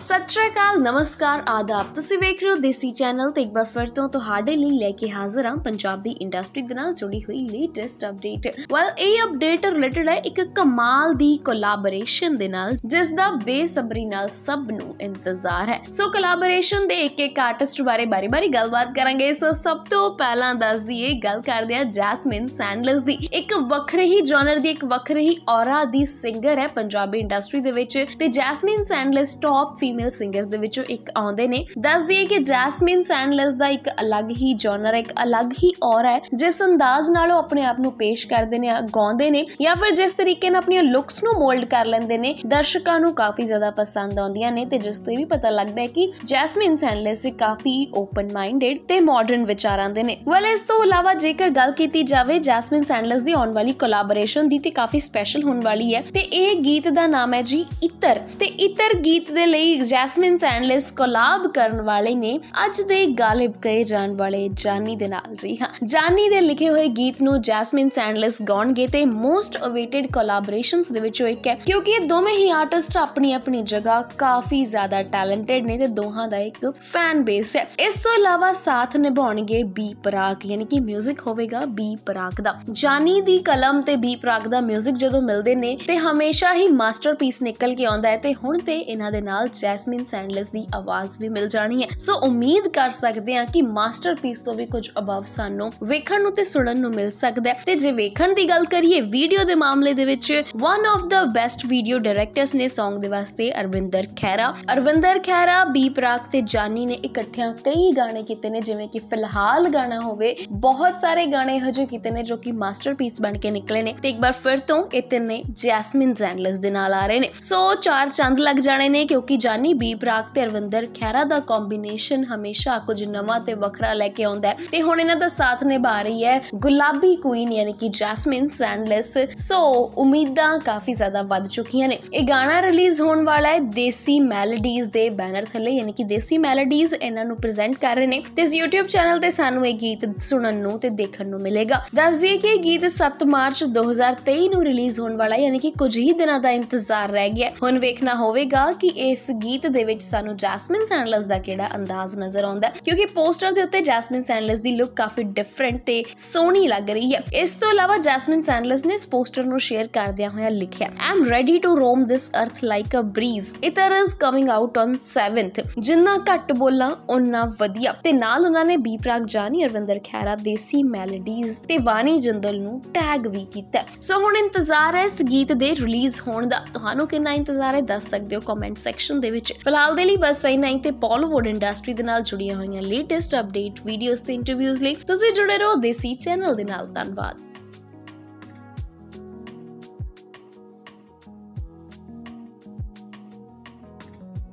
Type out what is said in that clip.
ਸਤਿ ਸ਼੍ਰੀ ਅਕਾਲ ਨਮਸਕਾਰ ਆਦਾਬ ਤੁਸੀਂ ਵੇਖ ਰਹੇ ਹੋ ਦੇਸੀ ਚੈਨਲ ਤੇ ਇੱਕ ਵਾਰ ਫਿਰ ਤੋਂ ਤੁਹਾਡੇ ਲਈ ਲੈ ਕੇ ਹਾਜ਼ਰ ਹਾਂ ਪੰਜਾਬੀ ਇੰਡਸਟਰੀ ਦੇ ਨਾਲ ਜੁੜੀ ਹੋਈ ਲੇਟੈਸਟ ਅਪਡੇਟ ਵੈਲ ਇਹ ਅਪਡੇਟ ਰਿਲੇਟਡ ਹੈ ਇੱਕ ਕਮਾਲ ਦੀ ਕੋਲਾਬੋਰੇਸ਼ਨ ਦੇ ਨਾਲ ਜਿਸ ਦਾ ਬੇਸਬਰੀ ਨਾਲ ਸਭ ਨੂੰ ਇੰਤਜ਼ਾਰ ਹੈ ਸੋ ਕੋਲਾਬੋਰੇਸ਼ਨ ਦੇ ਇੱਕ ਇੱਕ ਆਰਟਿਸਟ ਬਾਰੇ ਬਾਰੀ-ਬਾਰੀ ਗੱਲਬਾਤ ਕਰਾਂਗੇ ਸੋ ਸਭ ਤੋਂ ਪਹਿਲਾਂ ਦੱਸ ਦਈਏ ਗੱਲ ਕਰਦੇ ਆ ਜੈਸਮਿਨ ਸੈਂਡਲਸ ਦੀ ਇੱਕ ਵੱਖਰੇ ਹੀ ਜਨਰ ਦੀ ਇੱਕ ਵੱਖਰੇ ਹੀ ਔਰਾ ਦੀ ਸਿੰਗਰ ਹੈ ਪੰਜਾਬੀ ਇੰਡਸਟਰੀ ਦੇ ਵਿੱਚ ਤੇ Jasmine Sandlas top female singers ਦੇ ਵਿੱਚੋਂ ਇੱਕ ਆਉਂਦੇ ਨੇ ਦੱਸਦੀ ਹੈ ਕਿ ਜੈਸਮਿਨ ਸੈਂਡਲਸ ਦਾ ਇੱਕ ਅਲੱਗ ਹੀ ਜਨਰ ਹੈ ਇੱਕ ਅਲੱਗ ਹੀ ਔਰ ਹੈ ਜਿਸ ਅੰਦਾਜ਼ ਨਾਲ ਉਹ ਆਪਣੇ ਆਪ ਨੂੰ ਪੇਸ਼ ਕਰਦੇ ਨੇ ਗਾਉਂਦੇ ਨੇ ਜਾਂ ਫਿਰ ਜਿਸ ਤਰੀਕੇ ਨਾਲ ਆਪਣੀਆਂ ਲੁੱਕਸ ਨੂੰ ਮੋਲਡ ਕਰ ਲੈਂਦੇ ਨੇ ਦਰਸ਼ਕਾਂ ਨੂੰ ਕਾਫੀ ਜ਼ਿਆਦਾ ਪਸੰਦ ਆਉਂਦੀਆਂ ਨੇ ਤੇ ਜਿਸ ਤੋਂ ਵੀ ਪਤਾ ਲੱਗਦਾ ਹੈ ਕਿ ਜੈਸਮਿਨ ਸੈਂਡਲਸ ਕਾਫੀ ਓਪਨ ਮਾਈਂਡਡ ਤੇ ਮਾਡਰਨ ਵਿਚਾਰਾਂ ਦੇ ਨੇ ਵੈਲ ਇਸ ਤੋਂ ਇਲਾਵਾ ਜੇਕਰ ਗੱਲ ਕੀਤੀ ਜਾਵੇ ਜੈਸਮਿਨ ਸੈਂਡਲਸ ਦੀ ਆਉਣ ਵਾਲੀ ਕੋਲਾਬੋਰੇਸ਼ਨ ਦੀ ਤੇ ਕਾਫੀ ਸਪੈਸ਼ਲ ਹੋਣ ਵਾਲੀ ਹੈ ਤੇ ਇਹ ਗੀਤ ਦਾ ਨਾਮ ਹੈ ਜੀ ਇਤਰ ਤੇ ਇਤਰ ਗੀਤ ਦੇ ਲਈ ਦੀ ਜੈਸਮਿਨ ਸੈਂਡਲਿਸ ਕੋਲਾਬ ਕਰਨ ਵਾਲੇ ਨੇ ਅੱਜ ਦੇ ਗਾਲਿਬ ਕਹੇ ਜਾਣ ਵਾਲੇ ਜਾਨੀ ਦੇ ਨਾਲ ਜੀ ਹਾਂ ਜਾਨੀ ਦੇ ਲਿਖੇ ਹੋਏ ਗੀਤ ਨੂੰ ਜੈਸਮਿਨ ਸੈਂਡਲਿਸ ਗਾਉਣਗੇ ਤੇ ਮੋਸਟ ਅਵੇਟਡ ਕੋਲਾਬੋਰੇਸ਼ਨਸ ਦੇ ਵਿੱਚੋਂ ਇੱਕ ਹੈ ਕਿਉਂਕਿ ਇਹ ਦੋਵੇਂ ਹੀ ਆਰਟਿਸਟ ਆਪਣੀ ਆਪਣੀ ਜਗ੍ਹਾ ਕਾਫੀ ਜ਼ਿਆਦਾ ਟੈਲੈਂਟਡ ਨੇ ਤੇ ਦੋਹਾਂ ਦਾ ਇੱਕ ਫੈਨ ਬੇਸ ਹੈ ਇਸ ਤੋਂ ਇਲਾਵਾ ਸਾਥ ਨਿਭਾਉਣਗੇ ਬੀ ਪ੍ਰਾਕ ਯਾਨੀ ਕਿ 뮤직 ਹੋਵੇਗਾ ਬੀ ਪ੍ਰਾਕ ਦਾ ਜਾਨੀ ਦੀ ਕਲਮ ਤੇ ਬੀ ਪ੍ਰਾਕ ਦਾ 뮤직 ਜਦੋਂ ਮਿਲਦੇ ਨੇ ਤੇ ਹਮੇਸ਼ਾ ਹੀ ਮਾਸਟਰਪੀਸ ਨਿਕਲ ਕੇ ਆਉਂਦਾ ਹੈ ਤੇ ਹੁਣ ਤੇ ਇਹਨਾਂ ਦੇ ਨਾਲ ਜੈਸਮਿਨ ਸੈਂਡਲਸ ਦੀ ਆਵਾਜ਼ ਵੀ ਮਿਲ ਜਾਣੀ ਹੈ ਸੋ ਉਮੀਦ ਕਰ ਸਕਦੇ ਹਾਂ ਕਿ ਮਾਸਟਰਪੀਸ ਤੋਂ ਵੀ ਕੁਝ ਅਬਵ ਸਾਨੂੰ ਵੇਖਣ ਨੂੰ ਤੇ ਸੁਣਨ ਨੂੰ ਮਿਲ ਸਕਦਾ ਹੈ ਤੇ ਜੇ ਵੇਖਣ ਦੀ ਗੱਲ ਕਰੀਏ ਵੀਡੀਓ ਦੇ ਮਾਮਲੇ ਦੇ ਵਿੱਚ ਵਨ ਆਫ ਦਾ ਬੈਸਟ ਵੀਡੀਓ ਡਾਇਰੈਕਟਰਸ ਨੇ Song ਦੇ ਵਾਸਤੇ ਅਰਵਿੰਦਰ ਖੈਰਾ ਅਰਵਿੰਦਰ ਖੈਰਾ ਬੀ ਪ੍ਰਾਕ ਤੇ ਜਾਨੀ ਨੇ ਇਕੱਠਿਆਂ ਕਈ ਗਾਣੇ ਕੀਤੇ ਨੇ ਜਿਵੇਂ ਕਿ ਫਿਲਹਾਲ ਗਾਣਾ ਹੋਵੇ ਬਹੁਤ ਸਾਰੇ ਗਾਣੇ ਹਜੇ ਕੀਤੇ ਨੇ ਜੋ ਕਿ ਮਾਸਟਰਪੀਸ ਬਣ ਕੇ ਨਿਕਲੇ ਨੇ ਤੇ ਇੱਕ ਵਾਰ ਫਿਰ ਤੋਂ ਇਹ ਤਿੰਨੇ ਜੈਸਮਿਨ ਜ਼ੈਂਡਲਸ ਦੇ ਨਾਲ ਆ ਰਹੇ ਨੇ ਸੋ ਚਾਰ ਚੰਦ ਲੱਗ ਜਾਣੇ ਨੇ ਕਿਉਂਕਿ ਜਾਨੀ ਬੀ ਬਰਾਕ ਤੇ ਅਰਵਿੰਦਰ ਖੈਰਾ ਦਾ ਕੰਬੀਨੇਸ਼ਨ ਹਮੇਸ਼ਾ ਕੁਝ ਨਵਾਂ ਤੇ ਵੱਖਰਾ ਲੈ ਕੇ ਆਉਂਦਾ ਹੈ ਤੇ ਹੁਣ ਇਹਨਾਂ ਦਾ ਸਾਥ ਨਿਭਾ ਰਹੀ ਹੈ ਗੁਲਾਬੀ ਕੁਈਨ ਯਾਨੀ ਕਿ ਜੈਸਮਿਨ ਸੈਂਡਲਸ ਸੋ ਉਮੀਦਾਂ ਕਾਫੀ ਜ਼ਿਆਦਾ ਵੱਧ ਚੁੱਕੀਆਂ ਨੇ ਇਹ ਗਾਣਾ ਰਿਲੀਜ਼ ਹੋਣ ਵਾਲਾ ਹੈ ਦੇਸੀ ਮੈਲੋਡੀਜ਼ ਦੇ ਬੈਨਰ ਥੱਲੇ ਯਾਨੀ ਕਿ ਦੇਸੀ ਮੈਲੋਡੀਜ਼ ਇਹਨਾਂ ਨੂੰ ਪ੍ਰੈਜ਼ੈਂਟ ਕਰ ਰਹੇ ਨੇ ਤੇ ਇਸ YouTube ਚੈਨਲ ਤੇ ਸਾਨੂੰ ਇਹ ਗੀਤ ਸੁਣਨ ਨੂੰ ਤੇ ਦੇਖਣ ਨੂੰ ਮਿਲੇਗਾ ਦੱਸ ਦਈਏ ਕਿ ਇਹ ਗੀਤ 7 ਮਾਰਚ 2023 ਨੂੰ ਰਿਲੀਜ਼ ਹੋਣ ਵਾਲਾ ਹੈ ਯਾਨੀ ਕਿ ਕੁਝ ਹੀ ਦਿਨਾਂ ਦਾ ਇੰਤਜ਼ਾਰ ਰਹਿ ਗਿਆ ਹੁਣ ਵੇਖਣਾ ਹੋਵੇਗਾ ਕਿ ਇਸ ਗੀਤ ਦੇ ਵਿੱਚ ਸਾਨੂੰ ਜੈਸਮਿਨ ਸੈਂਡਲਸ ਦਾ ਕਿਹੜਾ ਅੰਦਾਜ਼ ਨਜ਼ਰ ਆਉਂਦਾ ਕਿਉਂਕਿ ਪੋਸਟਰ ਦੇ ਉੱਤੇ ਜੈਸਮਿਨ ਸੈਂਡਲਸ ਦੀ ਲੁੱਕ ਕਾਫੀ ਡਿਫਰੈਂਟ ਤੇ ਸੋਹਣੀ ਲੱਗ ਰਹੀ ਹੈ ਇਸ ਤੋਂ ਇਲਾਵਾ ਜੈਸਮਿਨ ਸੈਂਡਲਸ ਨੇ ਇਸ ਪੋਸਟਰ ਨੂੰ ਸ਼ੇਅਰ ਕਰਦਿਆਂ ਹੋਇਆ ਲਿਖਿਆ ਆਮ ready to roam this earth like a breeze it is coming out on 7th ਜਿੰਨਾ ਘੱਟ ਬੋਲਾਂ ਉਨਾ ਵਧੀਆ ਤੇ ਨਾਲ ਉਹਨਾਂ ਨੇ ਬੀ ਪ੍ਰਾਗ ਜਾਨੀ ਅਰਵਿੰਦਰ ਖੈਰਾ ਦੇਸੀ ਮੈਲੋਡੀਜ਼ ਤੇ ਵਾਨੀ ਜੰਦਲ ਨੂੰ ਟੈਗ ਵੀ ਕੀਤਾ ਸੋ ਹੁਣ ਇੰਤਜ਼ਾਰ ਹੈ ਇਸ ਗੀਤ ਦੇ ਰਿਲੀਜ਼ ਹੋਣ ਦਾ ਤੁਹਾਨੂੰ ਕਿੰਨਾ ਇੰਤਜ਼ਾਰ ਹੈ ਦੱਸ ਸਕਦੇ ਹੋ ਕਮੈਂਟ ਸੈਕਸ਼ਨ ਦੇ ਵਿੱਚ ਫਿਲਹਾਲ ਦੇ ਲਈ ਬਸ ਇੰਨਾ ਹੀ ਤੇ ਬਾਲੀਵੁੱਡ ਇੰਡਸਟਰੀ ਦੇ ਨਾਲ ਜੁੜੀਆਂ ਹੋਈਆਂ ਲੇਟੈਸਟ ਅਪਡੇਟ ਵੀਡੀਓਜ਼ ਤੇ ਇੰਟਰਵਿਊਜ਼ ਲਈ ਤੁਸੀਂ ਜੁੜੇ ਰਹੋ ਦੇਸੀ ਚੈਨਲ ਦੇ ਨਾਲ ਧੰਨਵਾਦ